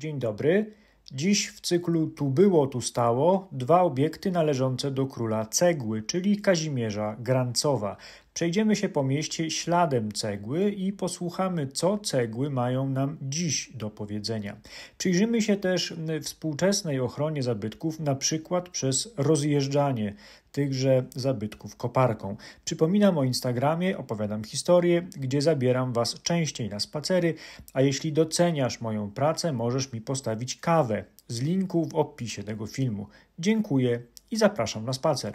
Dzień dobry. Dziś w cyklu Tu było, tu stało dwa obiekty należące do króla cegły, czyli Kazimierza Grancowa. Przejdziemy się po mieście śladem cegły i posłuchamy, co cegły mają nam dziś do powiedzenia. Przyjrzymy się też współczesnej ochronie zabytków, na przykład przez rozjeżdżanie tychże zabytków koparką. Przypominam o Instagramie, opowiadam historię, gdzie zabieram Was częściej na spacery, a jeśli doceniasz moją pracę, możesz mi postawić kawę z linku w opisie tego filmu. Dziękuję i zapraszam na spacer.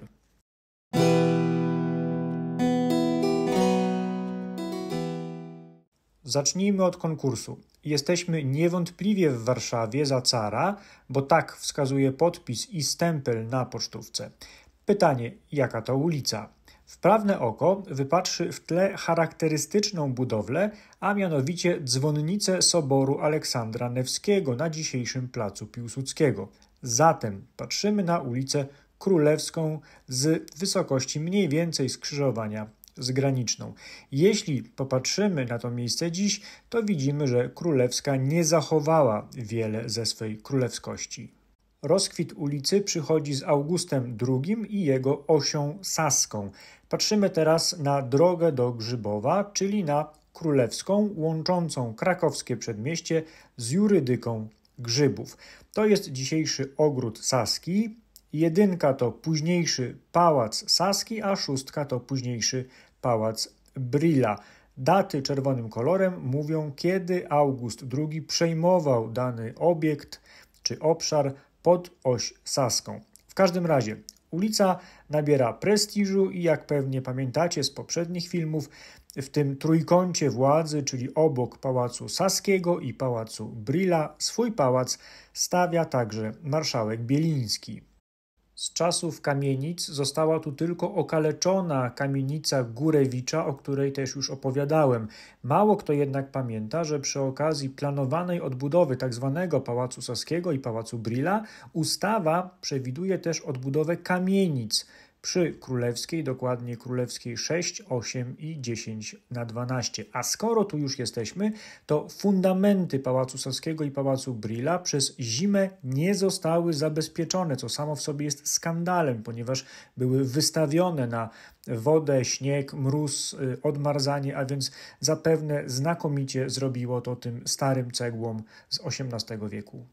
Zacznijmy od konkursu. Jesteśmy niewątpliwie w Warszawie za cara, bo tak wskazuje podpis i stempel na pocztówce. Pytanie, jaka to ulica? Wprawne oko wypatrzy w tle charakterystyczną budowlę, a mianowicie dzwonnicę Soboru Aleksandra Newskiego na dzisiejszym placu Piłsudskiego. Zatem patrzymy na ulicę Królewską z wysokości mniej więcej skrzyżowania zgraniczną. Jeśli popatrzymy na to miejsce dziś, to widzimy, że królewska nie zachowała wiele ze swej królewskości. Rozkwit ulicy przychodzi z Augustem II i jego osią Saską. Patrzymy teraz na drogę do Grzybowa, czyli na królewską łączącą krakowskie przedmieście z jurydyką Grzybów. To jest dzisiejszy ogród Saski, jedynka to późniejszy pałac Saski, a szóstka to późniejszy pałac Brilla. Daty czerwonym kolorem mówią, kiedy August II przejmował dany obiekt czy obszar pod oś Saską. W każdym razie ulica nabiera prestiżu i jak pewnie pamiętacie z poprzednich filmów, w tym trójkącie władzy, czyli obok pałacu Saskiego i pałacu Brilla, swój pałac stawia także marszałek Bieliński. Z czasów kamienic została tu tylko okaleczona kamienica Górewicza, o której też już opowiadałem. Mało kto jednak pamięta, że przy okazji planowanej odbudowy tzw. Tak Pałacu Saskiego i Pałacu Brilla ustawa przewiduje też odbudowę kamienic – przy królewskiej, dokładnie królewskiej 6, 8 i 10 na 12. A skoro tu już jesteśmy, to fundamenty Pałacu Saskiego i Pałacu Brilla przez zimę nie zostały zabezpieczone, co samo w sobie jest skandalem, ponieważ były wystawione na wodę, śnieg, mróz, y, odmarzanie, a więc zapewne znakomicie zrobiło to tym starym cegłom z XVIII wieku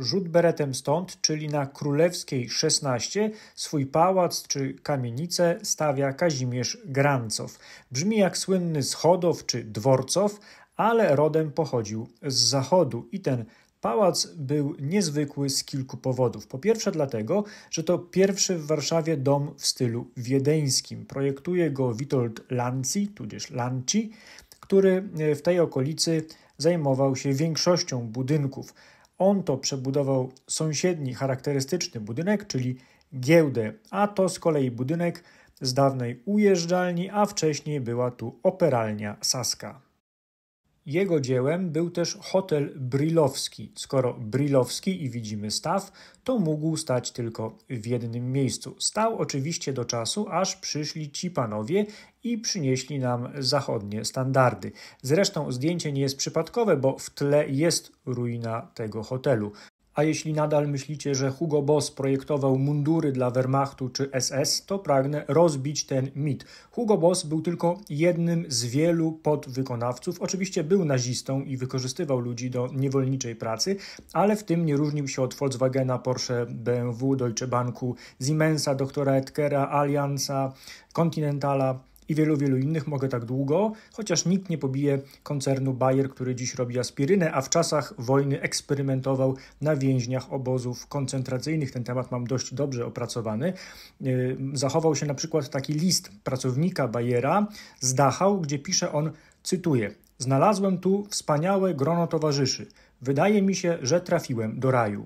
rzut beretem stąd, czyli na Królewskiej 16, swój pałac czy kamienicę stawia Kazimierz Grancow. Brzmi jak słynny Schodow czy Dworcow, ale rodem pochodził z zachodu i ten Pałac był niezwykły z kilku powodów. Po pierwsze, dlatego, że to pierwszy w Warszawie dom w stylu wiedeńskim. Projektuje go Witold Lanci, tudzież Lanci, który e, w tej okolicy zajmował się większością budynków. On to przebudował sąsiedni charakterystyczny budynek, czyli giełdę, a to z kolei budynek z dawnej ujeżdżalni, a wcześniej była tu operalnia Saska. Jego dziełem był też hotel Brilowski. Skoro Brilowski i widzimy staw, to mógł stać tylko w jednym miejscu. Stał oczywiście do czasu, aż przyszli ci panowie i przynieśli nam zachodnie standardy. Zresztą zdjęcie nie jest przypadkowe, bo w tle jest ruina tego hotelu. A jeśli nadal myślicie, że Hugo Boss projektował mundury dla Wehrmachtu czy SS, to pragnę rozbić ten mit. Hugo Boss był tylko jednym z wielu podwykonawców. Oczywiście był nazistą i wykorzystywał ludzi do niewolniczej pracy, ale w tym nie różnił się od Volkswagena, Porsche, BMW, Deutsche Banku, Siemensa, doktora Edkera, Allianza, Continentala i wielu, wielu innych. Mogę tak długo, chociaż nikt nie pobije koncernu Bayer, który dziś robi aspirynę, a w czasach wojny eksperymentował na więźniach obozów koncentracyjnych. Ten temat mam dość dobrze opracowany. Yy, zachował się na przykład taki list pracownika Bayera z Dachau, gdzie pisze on, cytuję, Znalazłem tu wspaniałe grono towarzyszy. Wydaje mi się, że trafiłem do raju.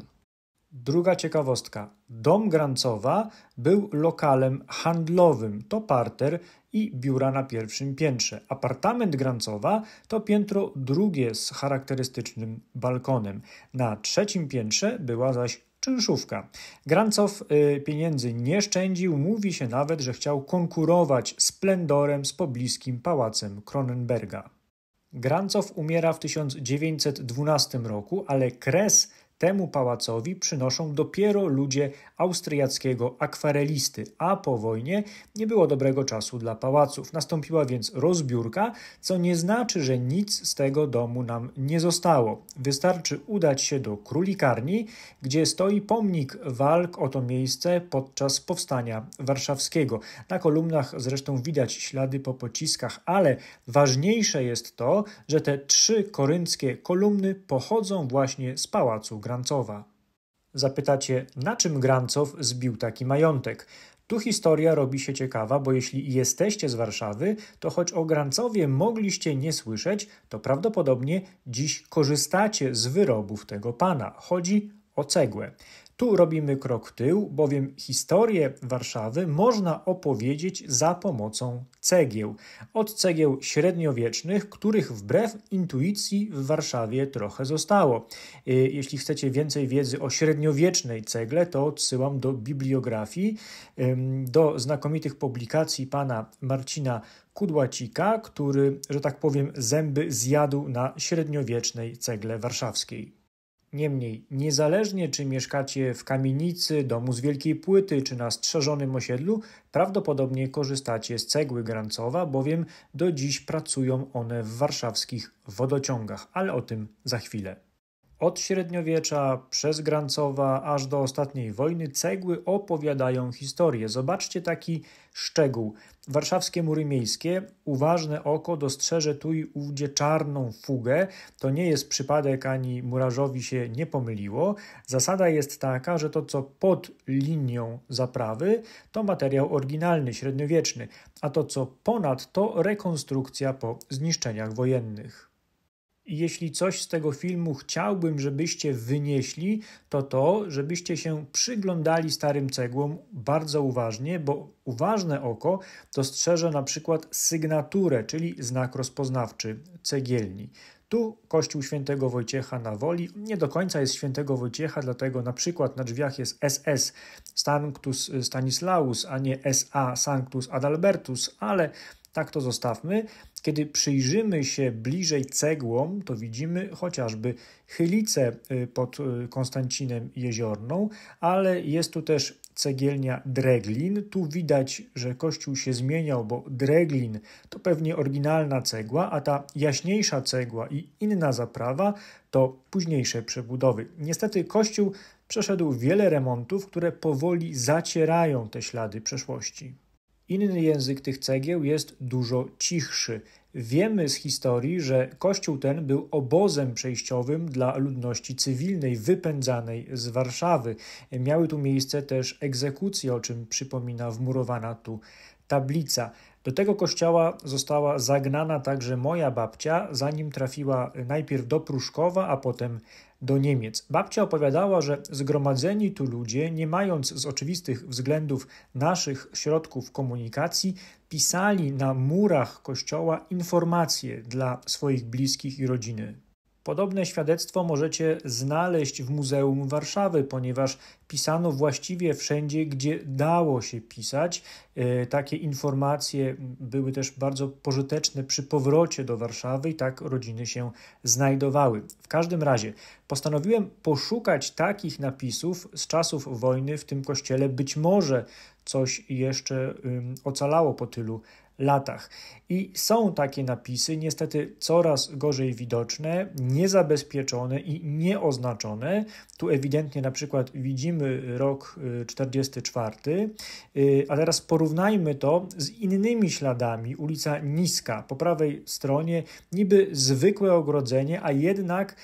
Druga ciekawostka. Dom Grancowa był lokalem handlowym. To parter, i biura na pierwszym piętrze. Apartament Grancowa to piętro drugie z charakterystycznym balkonem. Na trzecim piętrze była zaś czynszówka. Grancow y, pieniędzy nie szczędził, mówi się nawet, że chciał konkurować splendorem z pobliskim pałacem Kronenberga. Grancow umiera w 1912 roku, ale kres Temu pałacowi przynoszą dopiero ludzie austriackiego akwarelisty, a po wojnie nie było dobrego czasu dla pałaców. Nastąpiła więc rozbiórka, co nie znaczy, że nic z tego domu nam nie zostało. Wystarczy udać się do królikarni, gdzie stoi pomnik walk o to miejsce podczas powstania warszawskiego. Na kolumnach zresztą widać ślady po pociskach, ale ważniejsze jest to, że te trzy korynckie kolumny pochodzą właśnie z pałacu Grancowa. Zapytacie, na czym Grancow zbił taki majątek? Tu historia robi się ciekawa, bo jeśli jesteście z Warszawy, to choć o Grancowie mogliście nie słyszeć, to prawdopodobnie dziś korzystacie z wyrobów tego pana. Chodzi o cegłę. Tu robimy krok tył, bowiem historię Warszawy można opowiedzieć za pomocą cegieł. Od cegieł średniowiecznych, których wbrew intuicji w Warszawie trochę zostało. Y, jeśli chcecie więcej wiedzy o średniowiecznej cegle, to odsyłam do bibliografii, do znakomitych publikacji pana Marcina Kudłacika, który, że tak powiem, zęby zjadł na średniowiecznej cegle warszawskiej. Niemniej, niezależnie czy mieszkacie w kamienicy, domu z wielkiej płyty czy na strzeżonym osiedlu, prawdopodobnie korzystacie z cegły grancowa, bowiem do dziś pracują one w warszawskich wodociągach, ale o tym za chwilę. Od średniowiecza, przez Grancowa, aż do ostatniej wojny cegły opowiadają historię. Zobaczcie taki szczegół. Warszawskie mury miejskie, uważne oko dostrzeże tu i ówdzie czarną fugę. To nie jest przypadek, ani murarzowi się nie pomyliło. Zasada jest taka, że to co pod linią zaprawy to materiał oryginalny, średniowieczny, a to co ponad to rekonstrukcja po zniszczeniach wojennych jeśli coś z tego filmu chciałbym, żebyście wynieśli, to to, żebyście się przyglądali starym cegłom bardzo uważnie, bo uważne oko dostrzeże na przykład sygnaturę, czyli znak rozpoznawczy cegielni. Tu kościół świętego Wojciecha na Woli nie do końca jest świętego Wojciecha, dlatego na przykład na drzwiach jest SS Sanctus Stanislaus, a nie SA Sanctus Adalbertus, ale tak to zostawmy. Kiedy przyjrzymy się bliżej cegłom, to widzimy chociażby chylicę y, pod y, Konstancinem Jeziorną, ale jest tu też cegielnia Dreglin. Tu widać, że kościół się zmieniał, bo Dreglin to pewnie oryginalna cegła, a ta jaśniejsza cegła i inna zaprawa to późniejsze przebudowy. Niestety kościół przeszedł wiele remontów, które powoli zacierają te ślady przeszłości. Inny język tych cegieł jest dużo cichszy. Wiemy z historii, że kościół ten był obozem przejściowym dla ludności cywilnej wypędzanej z Warszawy. Miały tu miejsce też egzekucje, o czym przypomina wmurowana tu tablica. Do tego kościoła została zagnana także moja babcia, zanim trafiła najpierw do Pruszkowa, a potem do Niemiec. Babcia opowiadała, że zgromadzeni tu ludzie, nie mając z oczywistych względów naszych środków komunikacji, pisali na murach kościoła informacje dla swoich bliskich i rodziny. Podobne świadectwo możecie znaleźć w Muzeum Warszawy, ponieważ pisano właściwie wszędzie, gdzie dało się pisać. E, takie informacje były też bardzo pożyteczne przy powrocie do Warszawy i tak rodziny się znajdowały. W każdym razie postanowiłem poszukać takich napisów z czasów wojny w tym kościele. Być może coś jeszcze ocalało po tylu latach. I są takie napisy, niestety coraz gorzej widoczne, niezabezpieczone i nieoznaczone. Tu ewidentnie na przykład widzimy rok 44, y, y, a teraz porównajmy to z innymi śladami. Ulica Niska, po prawej stronie niby zwykłe ogrodzenie, a jednak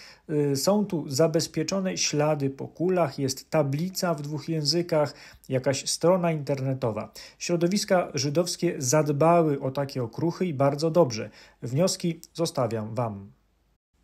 y, są tu zabezpieczone ślady po kulach, jest tablica w dwóch językach, jakaś strona internetowa. Środowiska żydowskie zadbały dbały o takie okruchy i bardzo dobrze. Wnioski zostawiam Wam.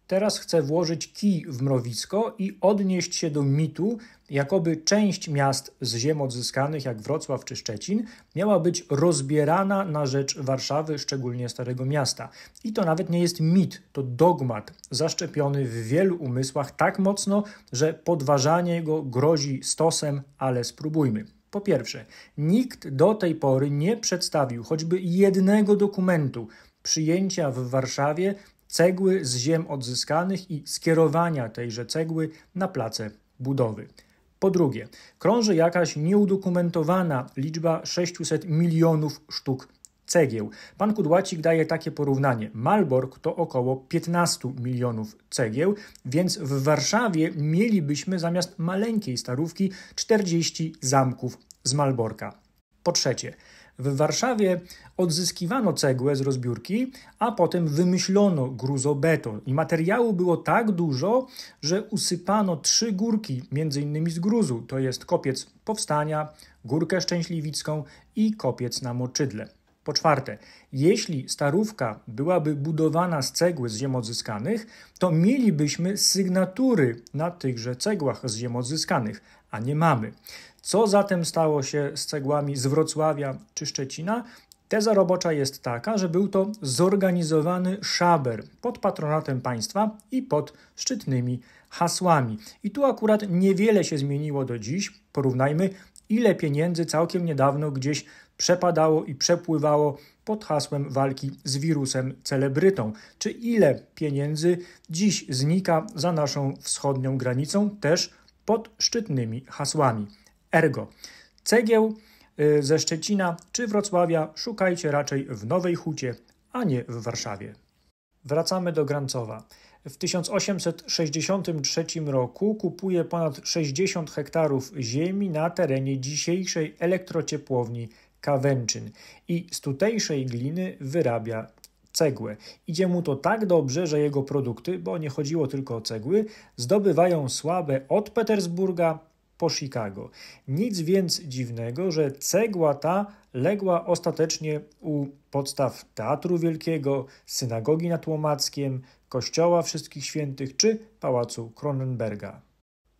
Teraz chcę włożyć kij w mrowisko i odnieść się do mitu, jakoby część miast z ziem odzyskanych, jak Wrocław czy Szczecin, miała być rozbierana na rzecz Warszawy, szczególnie Starego Miasta. I to nawet nie jest mit, to dogmat zaszczepiony w wielu umysłach tak mocno, że podważanie go grozi stosem, ale spróbujmy. Po pierwsze, nikt do tej pory nie przedstawił choćby jednego dokumentu przyjęcia w Warszawie cegły z ziem odzyskanych i skierowania tejże cegły na place budowy. Po drugie, krąży jakaś nieudokumentowana liczba 600 milionów sztuk cegieł. Pan Kudłacik daje takie porównanie. Malbork to około 15 milionów cegieł, więc w Warszawie mielibyśmy zamiast maleńkiej starówki 40 zamków z Malborka. Po trzecie, w Warszawie odzyskiwano cegłę z rozbiórki, a potem wymyślono gruzobeton i materiału było tak dużo, że usypano trzy górki, między innymi z gruzu, to jest kopiec Powstania, Górkę Szczęśliwicką i kopiec na Moczydle. Po czwarte, jeśli starówka byłaby budowana z cegły z ziem odzyskanych, to mielibyśmy sygnatury na tychże cegłach z ziem odzyskanych, a nie mamy. Co zatem stało się z cegłami z Wrocławia czy Szczecina? Teza robocza jest taka, że był to zorganizowany szaber pod patronatem państwa i pod szczytnymi hasłami. I tu akurat niewiele się zmieniło do dziś. Porównajmy ile pieniędzy całkiem niedawno gdzieś przepadało i przepływało pod hasłem walki z wirusem celebrytą, czy ile pieniędzy dziś znika za naszą wschodnią granicą też pod szczytnymi hasłami. Ergo, cegieł y, ze Szczecina czy Wrocławia szukajcie raczej w Nowej Hucie, a nie w Warszawie. Wracamy do Grancowa. W 1863 roku kupuje ponad 60 hektarów ziemi na terenie dzisiejszej elektrociepłowni Kawęczyn i z tutejszej gliny wyrabia cegłę. Idzie mu to tak dobrze, że jego produkty, bo nie chodziło tylko o cegły, zdobywają sławę od Petersburga po Chicago. Nic więc dziwnego, że cegła ta legła ostatecznie u podstaw Teatru Wielkiego, synagogi na Tłomackiem, Kościoła Wszystkich Świętych czy Pałacu Kronenberga.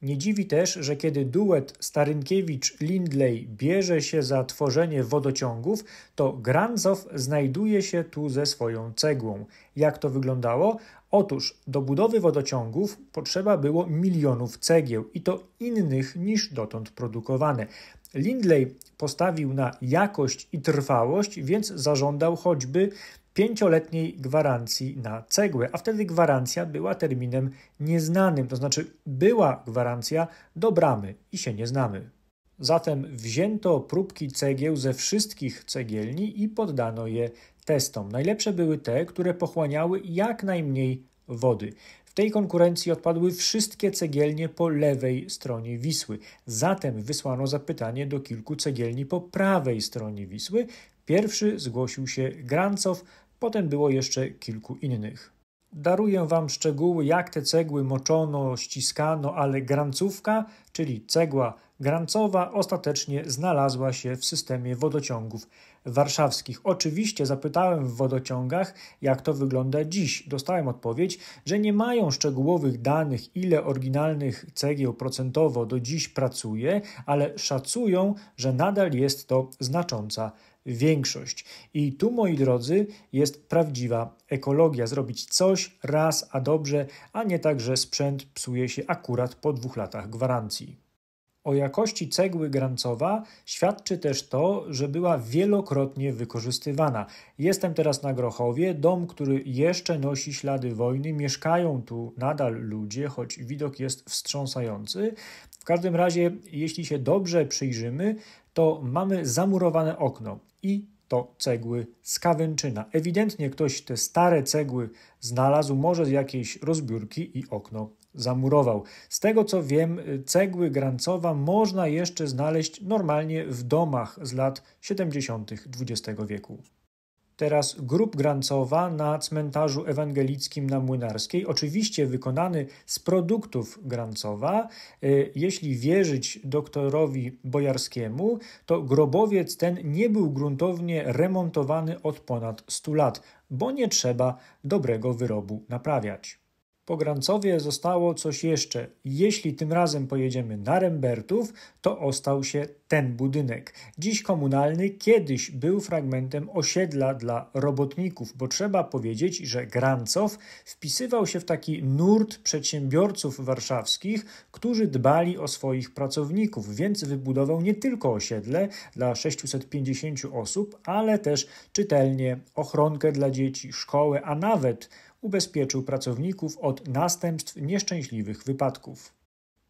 Nie dziwi też, że kiedy duet Starynkiewicz-Lindley bierze się za tworzenie wodociągów, to Granzow znajduje się tu ze swoją cegłą. Jak to wyglądało? Otóż do budowy wodociągów potrzeba było milionów cegieł i to innych niż dotąd produkowane. Lindley postawił na jakość i trwałość, więc zażądał choćby pięcioletniej gwarancji na cegłę, a wtedy gwarancja była terminem nieznanym, to znaczy była gwarancja do bramy i się nie znamy. Zatem wzięto próbki cegieł ze wszystkich cegielni i poddano je testom. Najlepsze były te, które pochłaniały jak najmniej wody. W tej konkurencji odpadły wszystkie cegielnie po lewej stronie Wisły. Zatem wysłano zapytanie do kilku cegielni po prawej stronie Wisły, Pierwszy zgłosił się Grancow, potem było jeszcze kilku innych. Daruję Wam szczegóły, jak te cegły moczono, ściskano, ale grancówka, czyli cegła grancowa, ostatecznie znalazła się w systemie wodociągów warszawskich. Oczywiście zapytałem w wodociągach, jak to wygląda dziś. Dostałem odpowiedź, że nie mają szczegółowych danych, ile oryginalnych cegieł procentowo do dziś pracuje, ale szacują, że nadal jest to znacząca większość. I tu, moi drodzy, jest prawdziwa ekologia. Zrobić coś raz, a dobrze, a nie tak, że sprzęt psuje się akurat po dwóch latach gwarancji. O jakości cegły grancowa świadczy też to, że była wielokrotnie wykorzystywana. Jestem teraz na Grochowie, dom, który jeszcze nosi ślady wojny, mieszkają tu nadal ludzie, choć widok jest wstrząsający. W każdym razie, jeśli się dobrze przyjrzymy, to mamy zamurowane okno i to cegły z kawęczyna. Ewidentnie ktoś te stare cegły znalazł, może z jakiejś rozbiórki i okno zamurował. Z tego co wiem, cegły grancowa można jeszcze znaleźć normalnie w domach z lat 70. XX wieku teraz grób grancowa na cmentarzu ewangelickim na Młynarskiej, oczywiście wykonany z produktów grancowa. E, jeśli wierzyć doktorowi Bojarskiemu, to grobowiec ten nie był gruntownie remontowany od ponad 100 lat, bo nie trzeba dobrego wyrobu naprawiać. Po Grancowie zostało coś jeszcze. Jeśli tym razem pojedziemy na Rembertów, to ostał się ten budynek. Dziś komunalny kiedyś był fragmentem osiedla dla robotników, bo trzeba powiedzieć, że Grancow wpisywał się w taki nurt przedsiębiorców warszawskich, którzy dbali o swoich pracowników, więc wybudował nie tylko osiedle dla 650 osób, ale też czytelnie, ochronkę dla dzieci, szkołę, a nawet ubezpieczył pracowników od następstw nieszczęśliwych wypadków.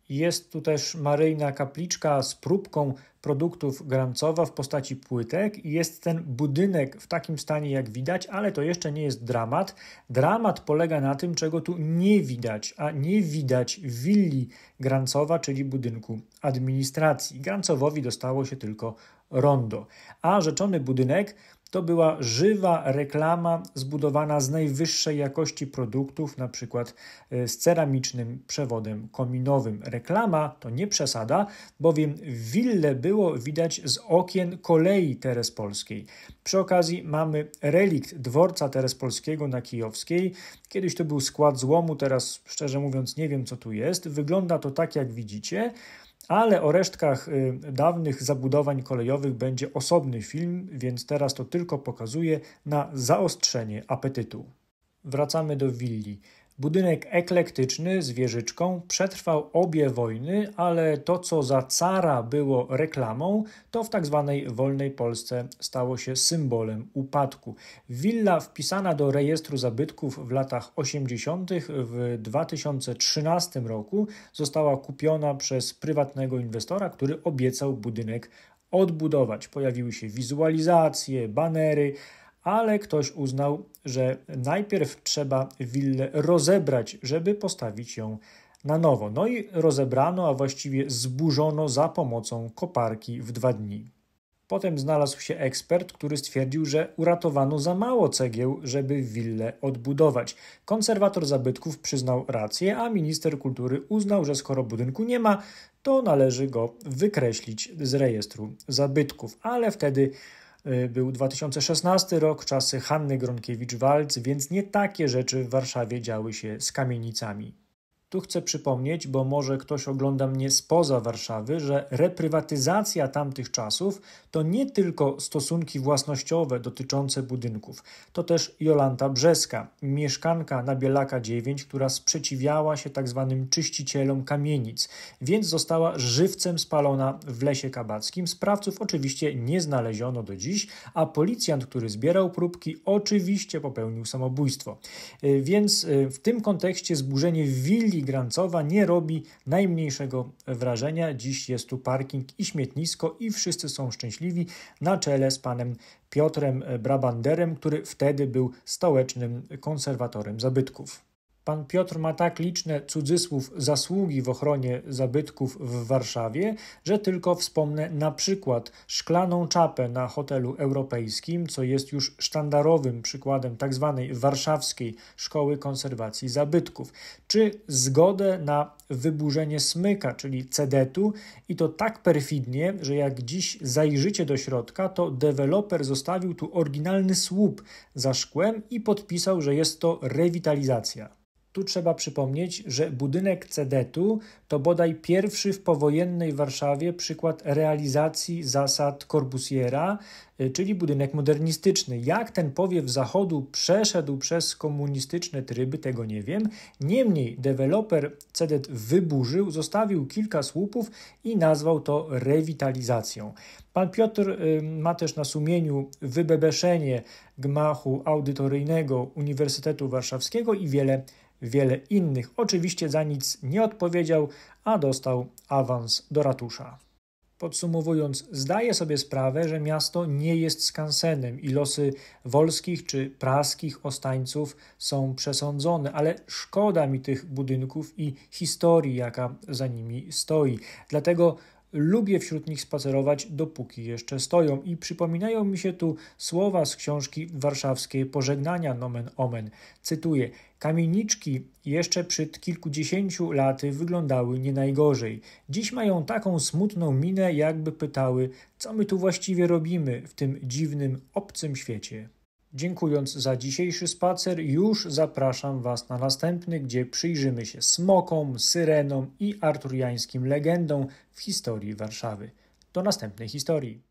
Jest tu też maryjna kapliczka z próbką produktów Grancowa w postaci płytek i jest ten budynek w takim stanie jak widać, ale to jeszcze nie jest dramat. Dramat polega na tym, czego tu nie widać, a nie widać willi Grancowa, czyli budynku administracji. Grancowowi dostało się tylko rondo, a rzeczony budynek to była żywa reklama zbudowana z najwyższej jakości produktów, na przykład e, z ceramicznym przewodem kominowym. Reklama to nie przesada, bowiem willę było widać z okien kolei terespolskiej. Przy okazji mamy relikt dworca terespolskiego na Kijowskiej. Kiedyś to był skład złomu, teraz szczerze mówiąc nie wiem co tu jest. Wygląda to tak jak widzicie ale o resztkach y, dawnych zabudowań kolejowych będzie osobny film, więc teraz to tylko pokazuje na zaostrzenie apetytu. Wracamy do willi. Budynek eklektyczny z wieżyczką przetrwał obie wojny, ale to, co za cara było reklamą, to w tzw. Tak wolnej Polsce stało się symbolem upadku. Willa wpisana do rejestru zabytków w latach 80. w 2013 roku została kupiona przez prywatnego inwestora, który obiecał budynek odbudować. Pojawiły się wizualizacje, banery, ale ktoś uznał, że najpierw trzeba willę rozebrać, żeby postawić ją na nowo. No i rozebrano, a właściwie zburzono za pomocą koparki w dwa dni. Potem znalazł się ekspert, który stwierdził, że uratowano za mało cegieł, żeby willę odbudować. Konserwator zabytków przyznał rację, a minister kultury uznał, że skoro budynku nie ma, to należy go wykreślić z rejestru zabytków. Ale wtedy E, był 2016 rok, czasy Hanny Gronkiewicz-Walc, więc nie takie rzeczy w Warszawie działy się z kamienicami. Tu chcę przypomnieć, bo może ktoś ogląda mnie spoza Warszawy, że reprywatyzacja tamtych czasów to nie tylko stosunki własnościowe dotyczące budynków. To też Jolanta Brzeska, mieszkanka na Bielaka 9, która sprzeciwiała się tzw. Tak czyścicielom kamienic, więc została żywcem spalona w lesie kabackim. Sprawców oczywiście nie znaleziono do dziś, a policjant, który zbierał próbki, oczywiście popełnił samobójstwo. Y, więc y, w tym kontekście zburzenie willi filigrancowa nie robi najmniejszego wrażenia. Dziś jest tu parking i śmietnisko i wszyscy są szczęśliwi na czele z panem Piotrem Brabanderem, który wtedy był stołecznym konserwatorem zabytków. Pan Piotr ma tak liczne cudzysłów zasługi w ochronie zabytków w Warszawie, że tylko wspomnę na przykład szklaną czapę na hotelu europejskim, co jest już sztandarowym przykładem tzw. Tak warszawskiej szkoły konserwacji zabytków, czy zgodę na wyburzenie smyka, czyli cedetu, i to tak perfidnie, że jak dziś zajrzycie do środka, to deweloper zostawił tu oryginalny słup za szkłem i podpisał, że jest to rewitalizacja. Tu trzeba przypomnieć, że budynek CDT-u to bodaj pierwszy w powojennej Warszawie przykład realizacji zasad Corbusiera, y, czyli budynek modernistyczny. Jak ten powiew zachodu przeszedł przez komunistyczne tryby, tego nie wiem. Niemniej deweloper CDT wyburzył, zostawił kilka słupów i nazwał to rewitalizacją. Pan Piotr y, ma też na sumieniu wybebeszenie gmachu audytoryjnego Uniwersytetu Warszawskiego i wiele wiele innych. Oczywiście za nic nie odpowiedział, a dostał awans do ratusza. Podsumowując, zdaję sobie sprawę, że miasto nie jest skansenem i losy wolskich czy praskich ostańców są przesądzone, ale szkoda mi tych budynków i historii, jaka za nimi stoi. Dlatego Lubię wśród nich spacerować, dopóki jeszcze stoją i przypominają mi się tu słowa z książki warszawskiej Pożegnania Nomen Omen. Cytuję: Kamieniczki jeszcze przed kilkudziesięciu laty wyglądały nie najgorzej. Dziś mają taką smutną minę, jakby pytały, co my tu właściwie robimy w tym dziwnym, obcym świecie. Dziękując za dzisiejszy spacer, już zapraszam Was na następny, gdzie przyjrzymy się smokom, syrenom i arturiańskim legendom w historii Warszawy. Do następnej historii.